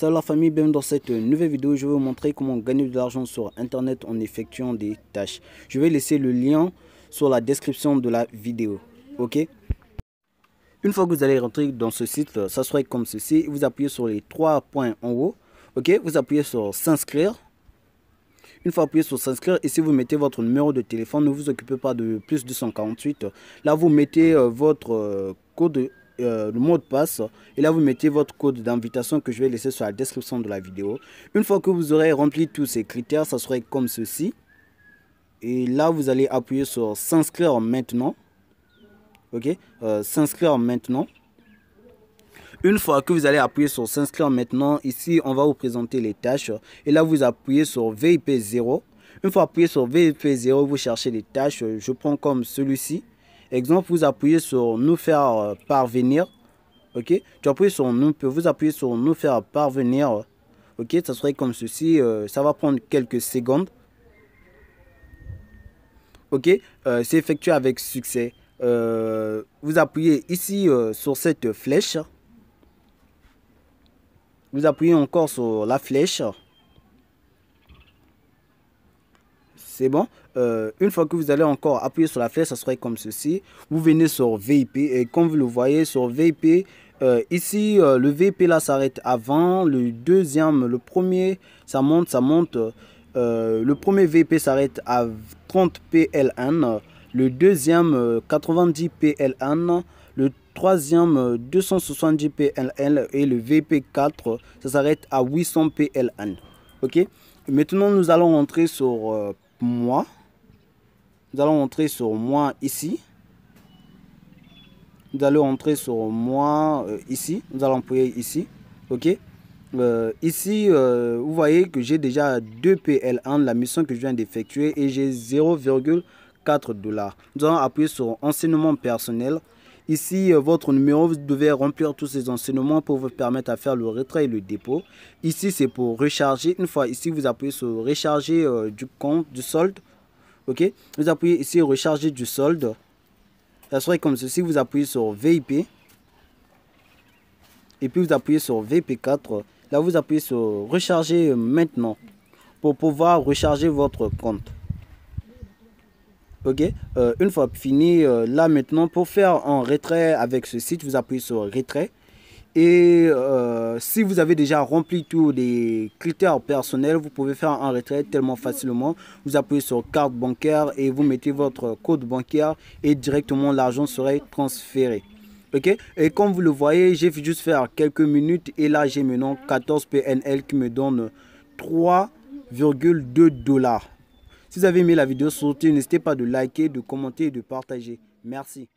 Salut la famille, bienvenue dans cette nouvelle vidéo. Je vais vous montrer comment gagner de l'argent sur internet en effectuant des tâches. Je vais laisser le lien sur la description de la vidéo. Ok Une fois que vous allez rentrer dans ce site, euh, ça sera comme ceci. Vous appuyez sur les trois points en haut. Ok Vous appuyez sur s'inscrire. Une fois appuyé sur s'inscrire, ici vous mettez votre numéro de téléphone, ne vous occupez pas de plus de 148. Là, vous mettez euh, votre euh, code euh, le mot de passe et là vous mettez votre code d'invitation que je vais laisser sur la description de la vidéo. Une fois que vous aurez rempli tous ces critères, ça serait comme ceci. Et là vous allez appuyer sur s'inscrire maintenant. Ok, euh, s'inscrire maintenant. Une fois que vous allez appuyer sur s'inscrire maintenant, ici on va vous présenter les tâches et là vous appuyez sur VIP0. Une fois appuyé sur VIP0, vous cherchez les tâches. Je prends comme celui-ci. Exemple, vous appuyez sur nous faire euh, parvenir. Ok, tu appuies sur nous, vous appuyez sur nous faire parvenir. Ok, ça serait comme ceci. Euh, ça va prendre quelques secondes. Ok, euh, c'est effectué avec succès. vous appuyez ici sur cette flèche. Vous appuyez encore sur la flèche. C'est bon euh, Une fois que vous allez encore appuyer sur la flèche, ça serait comme ceci. Vous venez sur VIP et comme vous le voyez sur VIP, euh, ici euh, le VIP là s'arrête avant, le deuxième, le premier, ça monte, ça monte. le premier VIP s'arrête à 30 PLN, le deuxième 90 PLN, le troisième 270 PLN et le VP4 ça s'arrête à 800 PLN ok maintenant nous allons rentrer sur moi. Nous allons entrer sur moi ici. Nous allons entrer sur moi euh, ici. Nous allons appuyer ici. OK euh, ici, euh, vous voyez que j'ai déjà 2 PL1, la mission que je viens d'effectuer, et j'ai 0,4 dollars. Nous allons appuyer sur enseignement personnel. Ici, euh, votre numéro, vous devez remplir tous ces enseignements pour vous permettre à faire le retrait et le dépôt. Ici, c'est pour recharger. Une fois ici, vous appuyez sur recharger euh, du compte, du solde. OK Vous appuyez ici recharger du solde. Ça serait comme ceci. Vous appuyez sur VIP. Et puis, vous appuyez sur VP4. Là, vous appuyez sur recharger maintenant pour pouvoir recharger votre compte ok euh, une fois fini euh, là maintenant pour faire un retrait avec ce site vous appuyez sur retrait et euh, si vous avez déjà rempli tous les critères personnels vous pouvez faire un retrait tellement facilement vous appuyez sur carte bancaire et vous mettez votre code bancaire et directement l'argent serait transféré ok et comme vous le voyez j'ai juste faire quelques minutes et là j'ai maintenant 14 PNL qui me donne 3,2 dollars si vous avez aimé la vidéo, surtout n'hésitez pas de liker, de commenter et de partager. Merci.